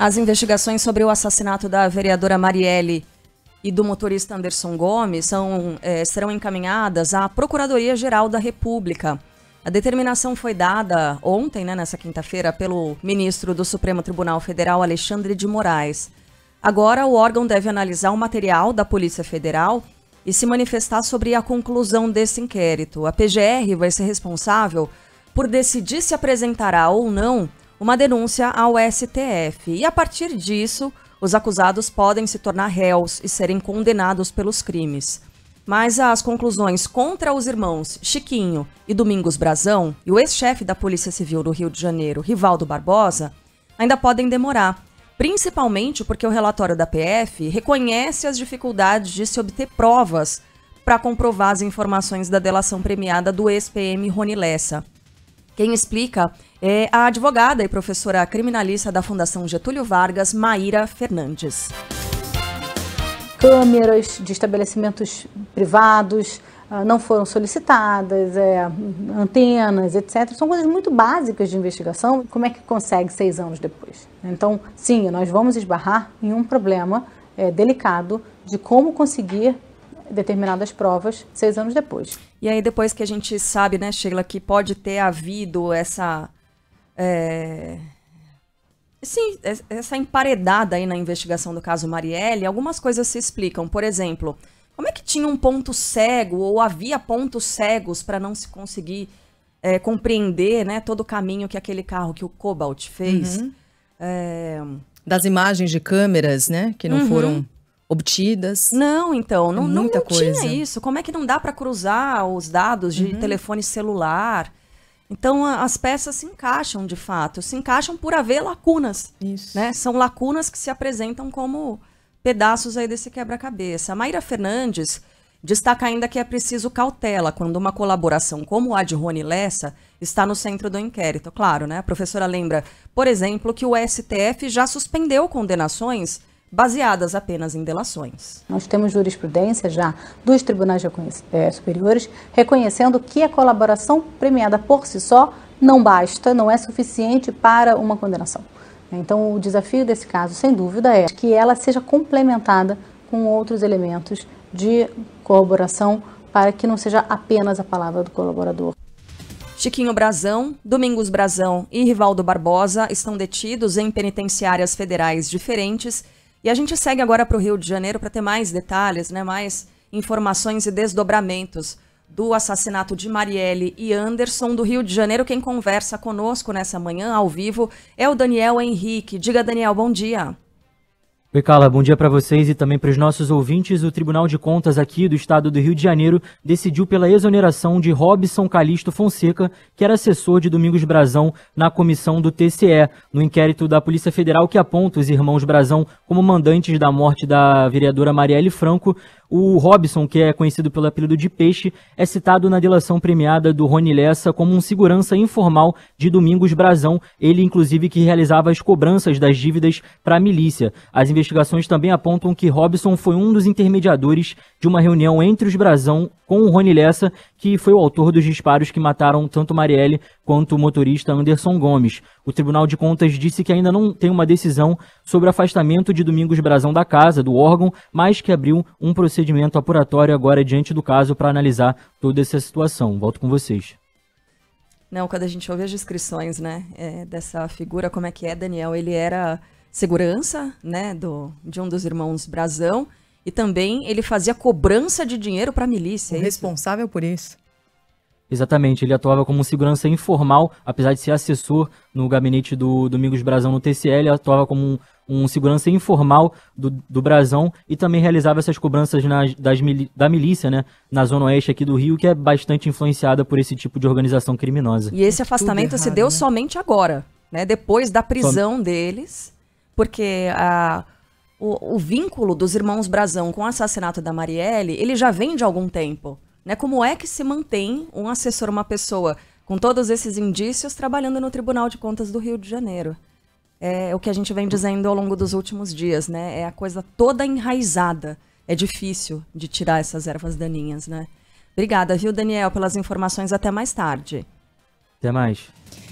As investigações sobre o assassinato da vereadora Marielle e do motorista Anderson Gomes são, é, serão encaminhadas à Procuradoria-Geral da República. A determinação foi dada ontem, né, nessa quinta-feira, pelo ministro do Supremo Tribunal Federal, Alexandre de Moraes. Agora, o órgão deve analisar o material da Polícia Federal e se manifestar sobre a conclusão desse inquérito. A PGR vai ser responsável por decidir se apresentará ou não uma denúncia ao STF. E a partir disso, os acusados podem se tornar réus e serem condenados pelos crimes. Mas as conclusões contra os irmãos Chiquinho e Domingos Brazão e o ex-chefe da Polícia Civil do Rio de Janeiro, Rivaldo Barbosa, ainda podem demorar, principalmente porque o relatório da PF reconhece as dificuldades de se obter provas para comprovar as informações da delação premiada do ex-PM Rony Lessa. Quem explica é a advogada e professora criminalista da Fundação Getúlio Vargas, Maíra Fernandes. Câmeras de estabelecimentos privados ah, não foram solicitadas, é, antenas, etc. São coisas muito básicas de investigação. Como é que consegue seis anos depois? Então, sim, nós vamos esbarrar em um problema é, delicado de como conseguir determinadas provas seis anos depois. E aí, depois que a gente sabe, né, Sheila, que pode ter havido essa. É... Sim, essa emparedada aí na investigação do caso Marielle, algumas coisas se explicam. Por exemplo, como é que tinha um ponto cego ou havia pontos cegos para não se conseguir é, compreender né, todo o caminho que aquele carro que o Cobalt fez? Uhum. É... Das imagens de câmeras, né? Que não uhum. foram obtidas. Não, então, não, muita não coisa. tinha isso. Como é que não dá para cruzar os dados de uhum. telefone celular? Então a, as peças se encaixam de fato, se encaixam por haver lacunas. Isso. Né? São lacunas que se apresentam como pedaços aí desse quebra-cabeça. A Mayra Fernandes destaca ainda que é preciso cautela quando uma colaboração como a de Rony Lessa está no centro do inquérito. Claro, né? A professora lembra, por exemplo, que o STF já suspendeu condenações baseadas apenas em delações. Nós temos jurisprudência já dos tribunais é, superiores reconhecendo que a colaboração premiada por si só não basta, não é suficiente para uma condenação. Então, o desafio desse caso, sem dúvida, é que ela seja complementada com outros elementos de colaboração para que não seja apenas a palavra do colaborador. Chiquinho Brazão, Domingos Brazão e Rivaldo Barbosa estão detidos em penitenciárias federais diferentes e a gente segue agora para o Rio de Janeiro para ter mais detalhes, né, mais informações e desdobramentos do assassinato de Marielle e Anderson do Rio de Janeiro. Quem conversa conosco nessa manhã ao vivo é o Daniel Henrique. Diga, Daniel, bom dia. Oi, Carla, bom dia para vocês e também para os nossos ouvintes. O Tribunal de Contas aqui do Estado do Rio de Janeiro decidiu pela exoneração de Robson Calixto Fonseca, que era assessor de Domingos Brazão na comissão do TCE, no inquérito da Polícia Federal que aponta os irmãos Brazão como mandantes da morte da vereadora Marielle Franco. O Robson, que é conhecido pelo apelido de Peixe, é citado na delação premiada do Rony Lessa como um segurança informal de Domingos Brazão, ele inclusive que realizava as cobranças das dívidas para a milícia. As investigações também apontam que Robson foi um dos intermediadores de uma reunião entre os Brazão com o Rony Lessa, que foi o autor dos disparos que mataram tanto Marielle quanto o motorista Anderson Gomes. O Tribunal de Contas disse que ainda não tem uma decisão sobre afastamento de Domingos Brazão da casa, do órgão, mas que abriu um procedimento apuratório agora diante do caso para analisar toda essa situação. Volto com vocês. Não, quando a gente ouve as descrições, né, é, dessa figura, como é que é, Daniel? Ele era segurança, né, do, de um dos irmãos Brazão, e também ele fazia cobrança de dinheiro para a milícia. É responsável isso? por isso. Exatamente, ele atuava como segurança informal, apesar de ser assessor no gabinete do Domingos Brazão no TCL, ele atuava como um, um segurança informal do, do Brazão e também realizava essas cobranças na, das, da milícia, né, na zona oeste aqui do Rio, que é bastante influenciada por esse tipo de organização criminosa. E esse afastamento errado, se deu né? somente agora, né, depois da prisão Som... deles, porque a o, o, vínculo dos irmãos Brazão com o assassinato da Marielle, ele já vem de algum tempo. Né? Como é que se mantém um assessor, uma pessoa com todos esses indícios, trabalhando no Tribunal de Contas do Rio de Janeiro? É o que a gente vem dizendo ao longo dos últimos dias, né? É a coisa toda enraizada. É difícil de tirar essas ervas daninhas, né? Obrigada, viu, Daniel, pelas informações. Até mais tarde. Até mais.